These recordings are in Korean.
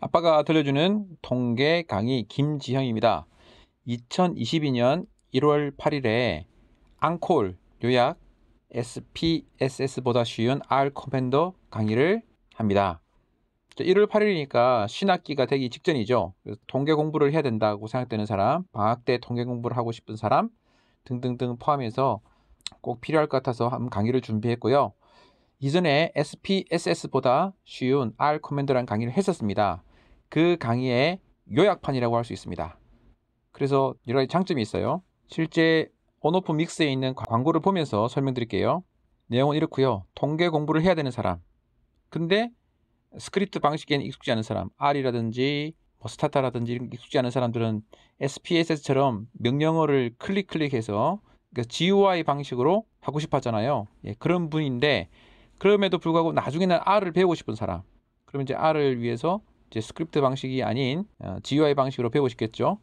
아빠가 들려주는 통계 강의 김지형입니다. 2022년 1월 8일에 앙콜 요약 SPSS보다 쉬운 R 커맨더 강의를 합니다. 1월 8일이니까 신학기가 되기 직전이죠. 통계 공부를 해야 된다고 생각되는 사람, 방학 때 통계 공부를 하고 싶은 사람 등등등 포함해서 꼭 필요할 것 같아서 한 강의를 준비했고요. 이전에 SPSS보다 쉬운 R 커맨더라는 강의를 했었습니다. 그 강의의 요약판이라고 할 수 있습니다. 그래서 여러 가지 장점이 있어요. 실제 온오프 믹스에 있는 광고를 보면서 설명드릴게요. 내용은 이렇고요. 통계 공부를 해야 되는 사람. 근데 스크립트 방식에는 익숙지 않은 사람, R이라든지 뭐 스타타라든지 익숙지 않은 사람들은 SPSS처럼 명령어를 클릭 클릭해서 그 GUI 방식으로 하고 싶었잖아요. 예, 그런 분인데 그럼에도 불구하고 나중에는 R을 배우고 싶은 사람. 그럼 이제 R을 위해서 이제 스크립트 방식이 아닌 어, GUI 방식으로 배우고 싶겠죠.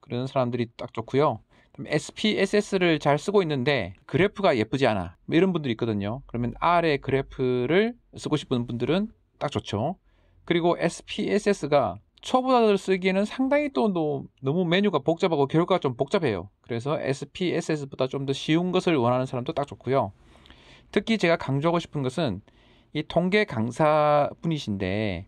그런 사람들이 딱 좋고요. SPSS를 잘 쓰고 있는데 그래프가 예쁘지 않아 뭐 이런 분들이 있거든요. 그러면 아래 그래프를 쓰고 싶은 분들은 딱 좋죠. 그리고 SPSS가 초보자들 쓰기에는 상당히 또 너무 메뉴가 복잡하고 결과가 좀 복잡해요. 그래서 SPSS보다 좀 더 쉬운 것을 원하는 사람도 딱 좋고요. 특히 제가 강조하고 싶은 것은 이 통계 강사 분이신데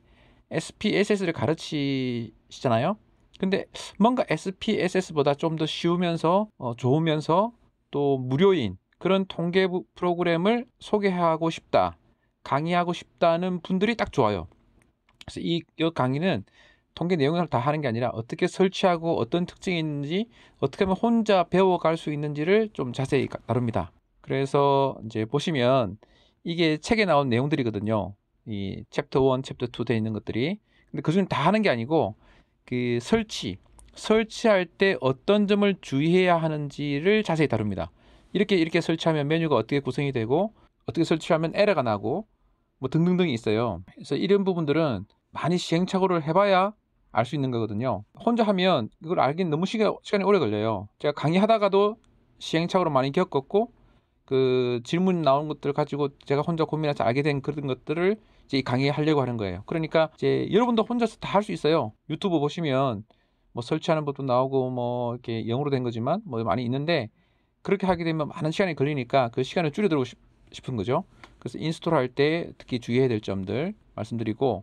SPSS를 가르치시잖아요. 근데 뭔가 SPSS보다 좀 더 쉬우면서 어, 좋으면서 또 무료인 그런 통계 프로그램을 소개하고 싶다, 강의하고 싶다는 분들이 딱 좋아요. 그래서 이, 이 강의는 통계 내용을 다 하는 게 아니라 어떻게 설치하고 어떤 특징이 있는지 어떻게 하면 혼자 배워갈 수 있는지를 좀 자세히 다룹니다. 그래서 이제 보시면 이게 책에 나온 내용들이거든요. 이 챕터 1, 챕터 2 돼 있는 것들이 근데 그중 에다 하는 게 아니고 그 설치 설치할 때 어떤 점을 주의해야 하는지를 자세히 다룹니다. 이렇게 이렇게 설치하면 메뉴가 어떻게 구성이 되고 어떻게 설치하면 에러가 나고 뭐 등등등이 있어요. 그래서 이런 부분들은 많이 시행착오를 해봐야 알 수 있는 거거든요. 혼자 하면 이걸 알긴 너무 시간이 오래 걸려요. 제가 강의하다가도 시행착오를 많이 겪었고 그 질문 나온 것들 가지고 제가 혼자 고민해서 알게 된 그런 것들을 이제 강의하려고 하는 거예요. 그러니까 이제 여러분도 혼자서 다 할 수 있어요. 유튜브 보시면 뭐 설치하는 법도 나오고 뭐 이렇게 영어로 된 거지만 뭐 많이 있는데 그렇게 하게 되면 많은 시간이 걸리니까 그 시간을 줄여들고 싶, 싶은 거죠. 그래서 인스톨 할 때 특히 주의해야 될 점들 말씀드리고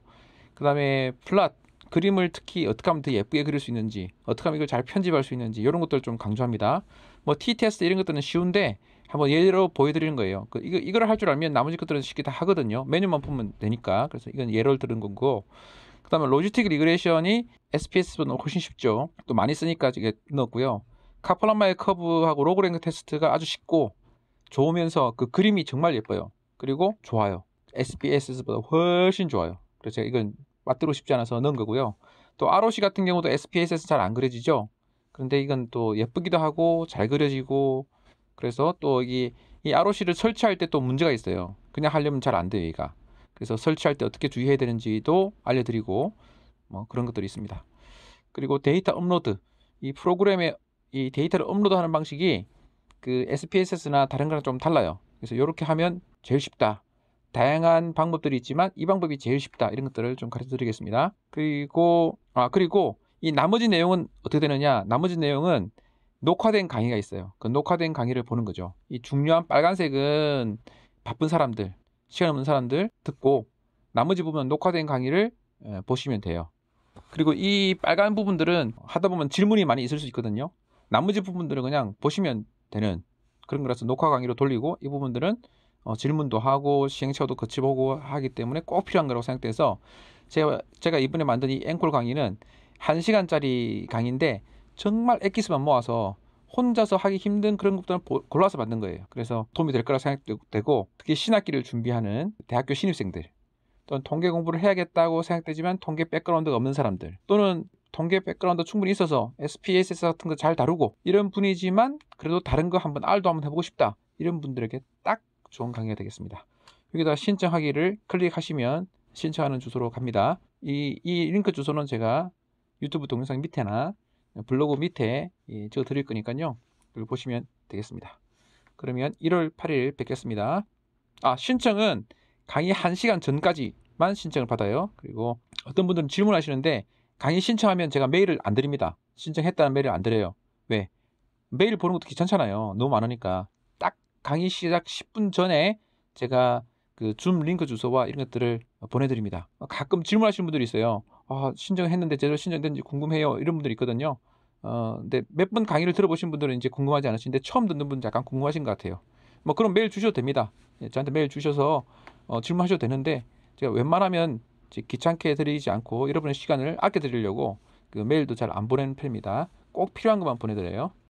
그 다음에 플랫 그림을 특히 어떻게 하면 더 예쁘게 그릴 수 있는지, 어떻게 하면 이걸 잘 편집할 수 있는지 이런 것들 을좀 강조합니다. 뭐 T 테 s 트 이런 것들은 쉬운데 한번 예로 보여드리는 거예요. 그, 이거 이걸 할 줄 알면 나머지 것들은 쉽게 다 하거든요. 메뉴만 보면 되니까. 그래서 이건 예를 들은 거고. 그다음에 로지틱 리그레이션이 SPS보다 훨씬 쉽죠. 또 많이 쓰니까 이게 넣었고요. 카플란마의 커브하고 로그랭크 테스트가 아주 쉽고 좋으면서 그 그림이 정말 예뻐요. 그리고 좋아요. SPS보다 s 훨씬 좋아요. 그래서 제가 이건 맞들고 싶지 않아서 넣은 거고요. 또 ROC 같은 경우도 s p s s 잘 안 그려지죠. 그런데 이건 또 예쁘기도 하고 잘 그려지고 그래서 또이이 ROC를 설치할 때 또 문제가 있어요. 그냥 하려면 잘 안 돼요, 얘가. 그래서 설치할 때 어떻게 주의해야 되는지도 알려드리고 뭐 그런 것들이 있습니다. 그리고 데이터 업로드 이 프로그램에 이 데이터를 업로드하는 방식이 그 SPSS나 다른 거랑 좀 달라요. 그래서 이렇게 하면 제일 쉽다. 다양한 방법들이 있지만 이 방법이 제일 쉽다 이런 것들을 좀 가르쳐 드리겠습니다. 그리고 아 그리고 이 나머지 내용은 어떻게 되느냐? 나머지 내용은 녹화된 강의가 있어요. 그 녹화된 강의를 보는 거죠. 이 중요한 빨간색은 바쁜 사람들, 시간 없는 사람들 듣고 나머지 부분은 녹화된 강의를 보시면 돼요. 그리고 이 빨간 부분들은 하다 보면 질문이 많이 있을 수 있거든요. 나머지 부분들은 그냥 보시면 되는 그런 거라서 녹화 강의로 돌리고 이 부분들은 어, 질문도 하고 시행처도 거치보고 하기 때문에 꼭 필요한 거라고 생각돼서 제가 제가 이번에 만든 이 앵콜 강의는 한 시간짜리 강의인데 정말 액기스만 모아서 혼자서 하기 힘든 그런 것들을 골라서 만든 거예요. 그래서 도움이 될 거라 생각되고 특히 신학기를 준비하는 대학교 신입생들 또는 통계 공부를 해야겠다고 생각되지만 통계 백그라운드가 없는 사람들 또는 통계 백그라운드 충분히 있어서 SPSS 같은 거 잘 다루고 이런 분이지만 그래도 다른 거 한번 알도 한번 해보고 싶다 이런 분들에게 딱 좋은 강의가 되겠습니다. 여기다 신청하기를 클릭하시면 신청하는 주소로 갑니다. 이, 이 링크 주소는 제가 유튜브 동영상 밑에나 블로그 밑에 예, 적어 드릴 거니까요. 여기 보시면 되겠습니다. 그러면 1월 8일 뵙겠습니다. 아, 신청은 강의 1시간 전까지만 신청을 받아요. 그리고 어떤 분들은 질문하시는데 강의 신청하면 제가 메일을 안 드립니다. 신청했다는 메일을 안 드려요. 왜? 메일 보는 것도 귀찮잖아요. 너무 많으니까. 강의 시작 10분 전에 제가 그 줌 링크 주소와 이런 것들을 보내드립니다. 가끔 질문하시는 분들이 있어요. 아, 신청했는데 제대로 신청됐는지 궁금해요. 이런 분들이 있거든요. 어, 근데 몇 번 강의를 들어보신 분들은 이제 궁금하지 않으신데 처음 듣는 분은 약간 궁금하신 것 같아요. 뭐 그럼 메일 주셔도 됩니다. 예, 저한테 메일 주셔서 어, 질문하셔도 되는데 제가 웬만하면 귀찮게 드리지 않고 여러분의 시간을 아껴 드리려고 그 메일도 잘 안 보내는 편입니다. 꼭 필요한 것만 보내드려요.